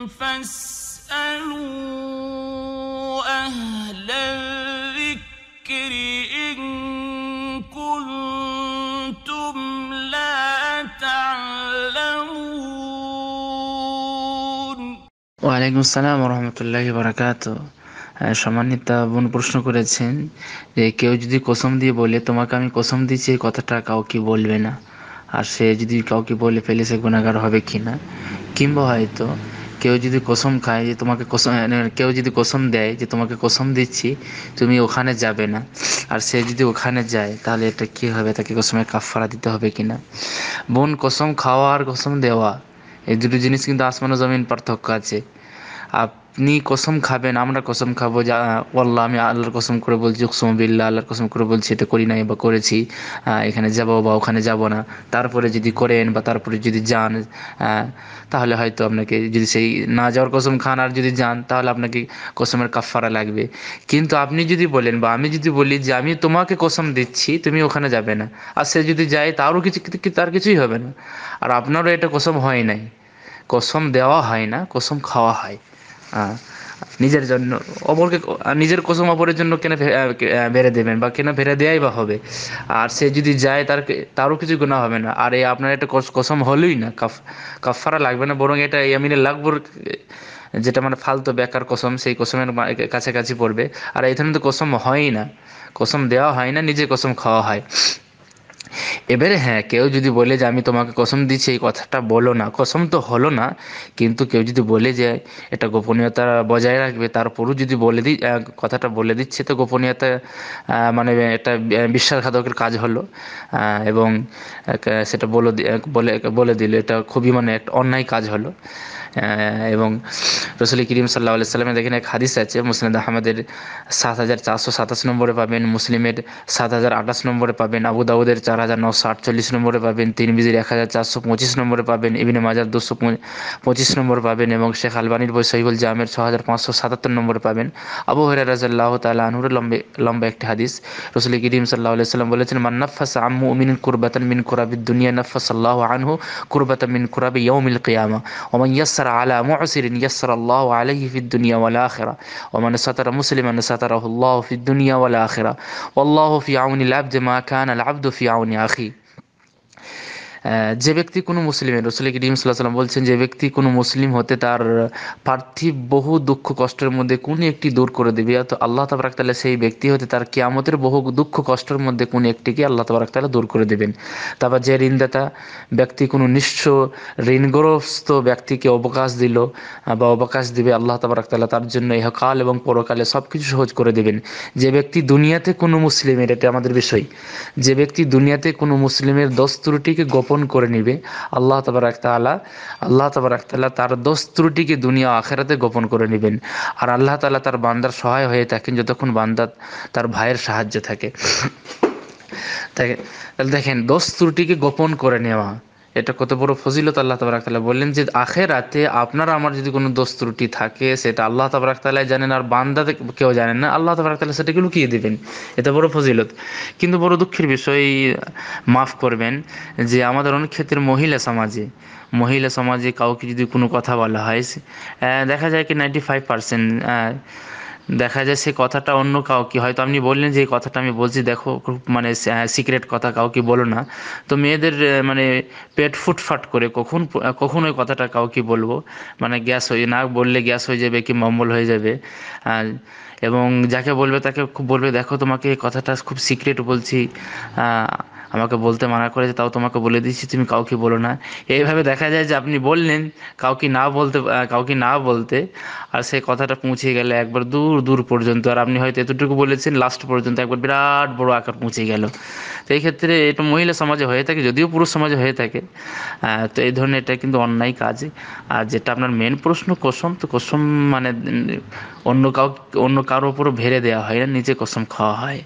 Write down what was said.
فاسألوا أهل الذكر إن সম্মানিত বোন প্রশ্ন করেছেন যে কেউ যদি কসম দিয়ে বলে তোমাকে আমি কসম দিচ্ছি এই কথাটা কাউকে বলবে না আর সে যদি কাউকে বলে ফেলে সে গুণাগার হবে কি না কিংবা হয়তো কেউ যদি কসম খায় যে তোমাকে কসম কেউ যদি কসম দেয় যে তোমাকে কসম দিচ্ছি তুমি ওখানে যাবে না আর সে যদি ওখানে যায় তাহলে এটা কী হবে তাকে কসমের কাফারা দিতে হবে কি না বোন কসম খাওয়া আর কসম দেওয়া এই দুটো জিনিস কিন্তু আসমান ও জমিন পার্থক্য আছে আপ আপনি কসম খাবেন আমরা কসম খাবো যা বললাম আমি আল্লাহর কসম করে বলছি উকসম বিল্লা আল্লাহর কসম করে বলছি এটা করি নাই বা করেছি এখানে যাব বা ওখানে যাব না তারপরে যদি করেন বা তারপরে যদি যান তাহলে হয়তো আপনাকে যদি সেই না যাওয়ার কসম খান আর যদি যান তাহলে আপনাকে কসমের কাফারা লাগবে কিন্তু আপনি যদি বলেন বা আমি যদি বলি যে আমি তোমাকে কসম দিচ্ছি তুমি ওখানে যাবে না আর সে যদি যায় তারও কিছু তার কিছুই হবে না আর আপনারও এটা কসম হয় নাই কসম দেওয়া হয় না কসম খাওয়া হয় নিজের জন্য অপরকে নিজের কসম অপরের জন্য কেন বেড়ে দেবেন বা কেন বেড়ে দেয়াই বা হবে আর সে যদি যায় তার তারও কিছু গুণা হবে না আর এই আপনার একটা কসম হলোই না কাফ কাফারা লাগবে না বরং এটা আমিনে লাগবর যেটা মানে ফালতু বেকার কসম সেই কসমের কাছাকাছি পড়বে আর এই ধরনের তো কসম হয়ই না কসম দেওয়া হয় না নিজে কসম খাওয়া হয় এবারে হ্যাঁ কেউ যদি বলে যে আমি তোমাকে কসম দিচ্ছি এই কথাটা বলো না কসম তো হলো না কিন্তু কেউ যদি বলে যে এটা গোপনীয়তা বজায় রাখবে তারপরও যদি বলে দি কথাটা বলে দিচ্ছে তো গোপনীয়তা মানে এটা বিশ্বাসঘাতকের কাজ হলো এবং সেটা বলে বলে বলে দিল এটা খুবই মানে একটা অন্যায় কাজ হলো এবং রসুল করিম সাল্লাহ আলি সাল্লামে দেখেন এক হাদিস আছে মুসলিম আহমেদের সাত হাজার চারশো সাতাশ নম্বরে পাবেন মুসলিমের সাত হাজার আঠাশ নম্বরে পাবেন আবু চার نو آٹھ چلس نمبر پبلین تین چار سو پچیس نمبر پابند دو سو پچیس نمبر پابند شیخ الجام چھ ہزار پانچ سو ستر پابند اللہ تعالیٰ لمبا ایک حدیث کردیم صلی اللہ صلاحی اللہ 你啊，黑。যে ব্যক্তি কোনো মুসলিমের রসুল সাল্লাহ সাল্লাম বলছেন যে ব্যক্তি কোনো মুসলিম হতে তার পার্থিব বহু দুঃখ কষ্টের মধ্যে কোন একটি দূর করে দেবে তো আল্লাহ তাবারাক তাহলে সেই ব্যক্তি হতে তার কিয়ামতের বহু দুঃখ কষ্টের মধ্যে কোন একটিকে আল্লাহ তাবারাক তাহলে দূর করে দেবেন তারপর যে ঋণদাতা ব্যক্তি কোনো নিঃস্ব ঋণগ্রস্ত ব্যক্তিকে অবকাশ দিল বা অবকাশ দিবে আল্লাহ তাবারাক তাহলে তার জন্য ইহকাল এবং পরকালে সব কিছু সহজ করে দেবেন যে ব্যক্তি দুনিয়াতে কোনো মুসলিমের এটা আমাদের বিষয় যে ব্যক্তি দুনিয়াতে কোনো মুসলিমের দস্তুরটিকে গোপন গোপন করে নিবে আল্লাহ তবরাক তালা আল্লাহ তবরাক তালা তার দোষ ত্রুটিকে দুনিয়া আখেরাতে গোপন করে নেবেন আর আল্লাহ তালা তার বান্দার সহায় হয়ে থাকেন যতক্ষণ বান্দা তার ভাইয়ের সাহায্যে থাকে তাহলে দেখেন দোষ ত্রুটিকে গোপন করে নেওয়া এটা কত বড় ফজিলত আল্লাহ তাবারাক তালা বললেন যে আখেরাতে আপনার আমার যদি কোনো দোষ ত্রুটি থাকে সেটা আল্লাহ তাবারাক তালাই জানেন আর বান্দা কেউ জানেন না আল্লাহ তাবারাক তালা সেটাকে লুকিয়ে দেবেন এটা বড় ফজিলত কিন্তু বড় দুঃখের বিষয় মাফ করবেন যে আমাদের অনেক ক্ষেত্রে মহিলা সমাজে মহিলা সমাজে কাউকে যদি কোনো কথা বলা হয় দেখা যায় কি নাইনটি ফাইভ পার্সেন্ট দেখা যায় সে কথাটা অন্য কাউকে হয়তো আপনি বললেন যে এই কথাটা আমি বলছি দেখো মানে সিক্রেট কথা কাউকে বলো না তো মেয়েদের মানে পেট ফুটফাট করে কখন কখন ওই কথাটা কাউকে বলবো মানে গ্যাস হয়ে না বললে গ্যাস হয়ে যাবে কি মম্বল হয়ে যাবে এবং যাকে বলবে তাকে খুব বলবে দেখো তোমাকে কথাটা খুব সিক্রেট বলছি আমাকে বলতে মানা করেছে তাও তোমাকে বলে দিচ্ছি তুমি কাউকে বলো না এইভাবে দেখা যায় যে আপনি বললেন কাউকে না বলতে কাউকে না বলতে আর সেই কথাটা পৌঁছে গেলে একবার দূর দূর পর্যন্ত আর আপনি হয়তো এতটুকু বলেছেন লাস্ট পর্যন্ত একবার বিরাট বড় আকার পৌঁছে গেল তো এই ক্ষেত্রে এটা মহিলা সমাজে হয়ে থাকে যদিও পুরুষ সমাজে হয়ে থাকে তো এই ধরনের এটা কিন্তু অন্যায় কাজ আর যেটা আপনার মেন প্রশ্ন কসম তো কসম মানে অন্য কাউ অন্য কারোর উপর ভেড়ে দেওয়া হয় না নিজে কসম খাওয়া হয়